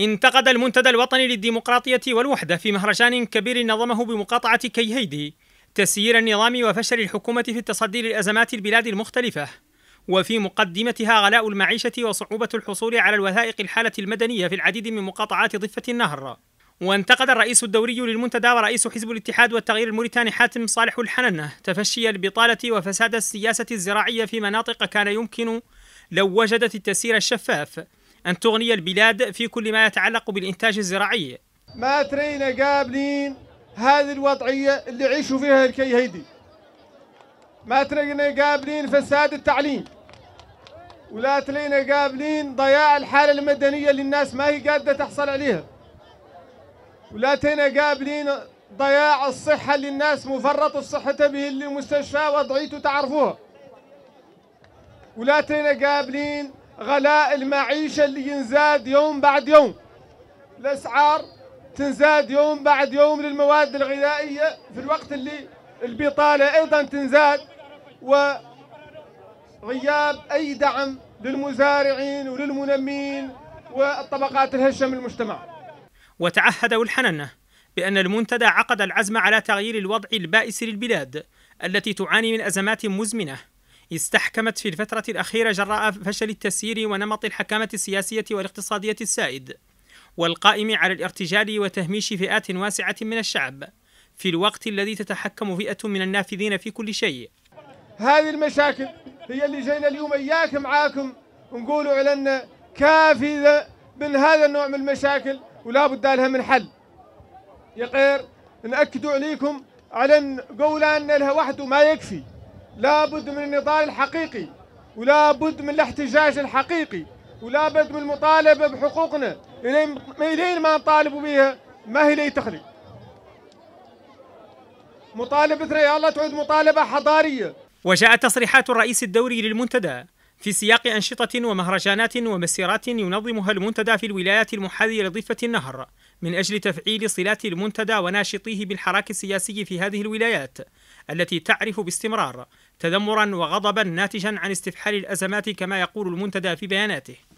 انتقد المنتدى الوطني للديمقراطية والوحدة في مهرجان كبير نظمه بمقاطعة كيهيدي تسيير النظام وفشل الحكومة في التصدي لأزمات البلاد المختلفة وفي مقدمتها غلاء المعيشة وصعوبة الحصول على الوثائق الحالة المدنية في العديد من مقاطعات ضفة النهر وانتقد الرئيس الدوري للمنتدى ورئيس حزب الاتحاد والتغيير الموريتاني حاتم صالح الحننة تفشي البطالة وفساد السياسة الزراعية في مناطق كان يمكن لو وجدت التسيير الشفاف أن تغني البلاد في كل ما يتعلق بالإنتاج الزراعي ما ترينا قابلين هذه الوضعية اللي يعيشوا فيها الكي هيدي ما ترينا قابلين فساد التعليم ولا ترينا قابلين ضياع الحالة المدنية اللي الناس ما هي قادرة تحصل عليها ولا ترينا قابلين ضياع الصحة اللي الناس مفرط الصحة به اللي المستشفى وضعيته تعرفوها ولا ترينا قابلين غلاء المعيشة اللي ينزاد يوم بعد يوم الأسعار تنزاد يوم بعد يوم للمواد الغذائية في الوقت اللي البطالة أيضا تنزاد وغياب أي دعم للمزارعين وللمنمين والطبقات الهشة من المجتمع وتعهد الحننة بأن المنتدى عقد العزم على تغيير الوضع البائس للبلاد التي تعاني من أزمات مزمنة استحكمت في الفترة الأخيرة جراء فشل التسيير ونمط الحكامة السياسية والاقتصادية السائد والقائم على الارتجال وتهميش فئات واسعة من الشعب في الوقت الذي تتحكم فئة من النافذين في كل شيء هذه المشاكل هي اللي جينا اليوم إياك معاكم ونقولوا على أن كافي من هذا النوع من المشاكل ولا بد لها من حل يا غير نأكدوا عليكم على أن قولنا لها وحده ما يكفي لا بد من النضال الحقيقي ولا بد من الاحتجاج الحقيقي ولا بد من المطالبة بحقوقنا إلين ما نطالب بها ما هي لي تخلي مطالبة يا الله تعود مطالبة حضارية وجاءت تصريحات الرئيس الدوري للمنتدى في سياق أنشطة ومهرجانات ومسيرات ينظمها المنتدى في الولايات المحاذية لضفة النهر من أجل تفعيل صلات المنتدى وناشطيه بالحراك السياسي في هذه الولايات التي تعرف باستمرار تذمرا وغضبا ناتجا عن استفحال الأزمات كما يقول المنتدى في بياناته